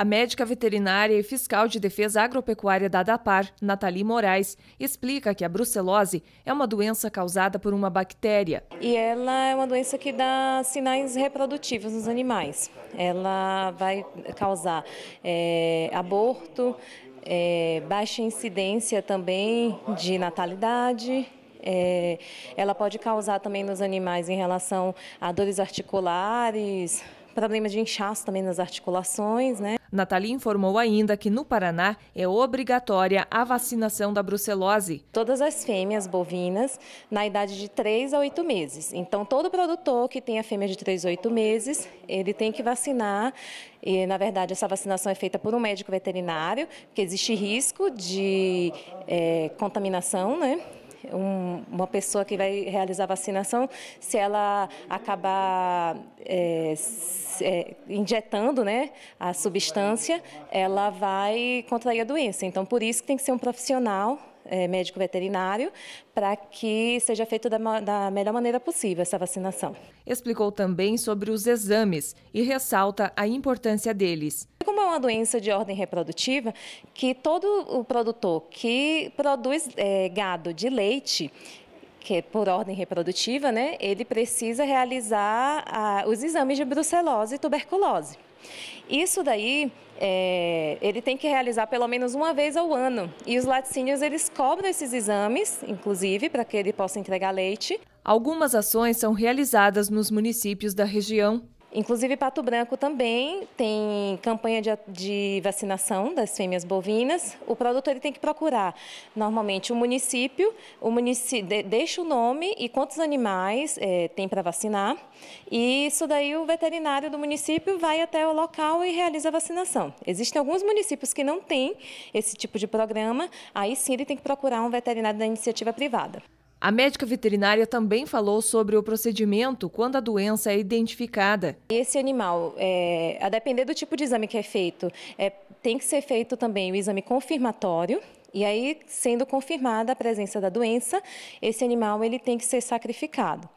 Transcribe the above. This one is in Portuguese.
A médica veterinária e fiscal de defesa agropecuária da DAPAR, Nathalie Moraes, explica que a brucelose é uma doença causada por uma bactéria. E ela é uma doença que dá sinais reprodutivos nos animais. Ela vai causar é, aborto, é, baixa incidência também de natalidade é, ela pode causar também nos animais em relação a dores articulares, problemas de inchaço também nas articulações, né? Nathalie informou ainda que no Paraná é obrigatória a vacinação da brucelose. Todas as fêmeas bovinas na idade de 3 a 8 meses. Então, todo produtor que tenha fêmea de 3 a 8 meses, ele tem que vacinar. E, na verdade, essa vacinação é feita por um médico veterinário, porque existe risco de é, contaminação, né? um, uma pessoa que vai realizar vacinação, se ela acabar é, é, injetando né, a substância, ela vai contrair a doença. Então, por isso que tem que ser um profissional é, médico veterinário para que seja feito da, da melhor maneira possível essa vacinação. Explicou também sobre os exames e ressalta a importância deles. Como é uma doença de ordem reprodutiva, que todo o produtor que produz é, gado de leite, que é por ordem reprodutiva, né, ele precisa realizar a, ah, os exames de brucelose e tuberculose. Isso daí, é, ele tem que realizar pelo menos uma vez ao ano. E os laticínios, eles cobram esses exames, inclusive, para que ele possa entregar leite. Algumas ações são realizadas nos municípios da região Inclusive, Pato Branco também tem campanha de, de, vacinação das fêmeas bovinas. O produtor ele tem que procurar, normalmente, o município, o município de, deixa o nome e quantos animais é, tem para vacinar. E isso daí o veterinário do município vai até o local e realiza a vacinação. Existem alguns municípios que não têm esse tipo de programa, aí sim ele tem que procurar um veterinário da iniciativa privada. A médica veterinária também falou sobre o procedimento quando a doença é identificada. Esse animal, é, a depender do tipo de exame que é feito, é, tem que ser feito também o exame confirmatório. E aí, sendo confirmada a presença da doença, esse animal ele tem que ser sacrificado.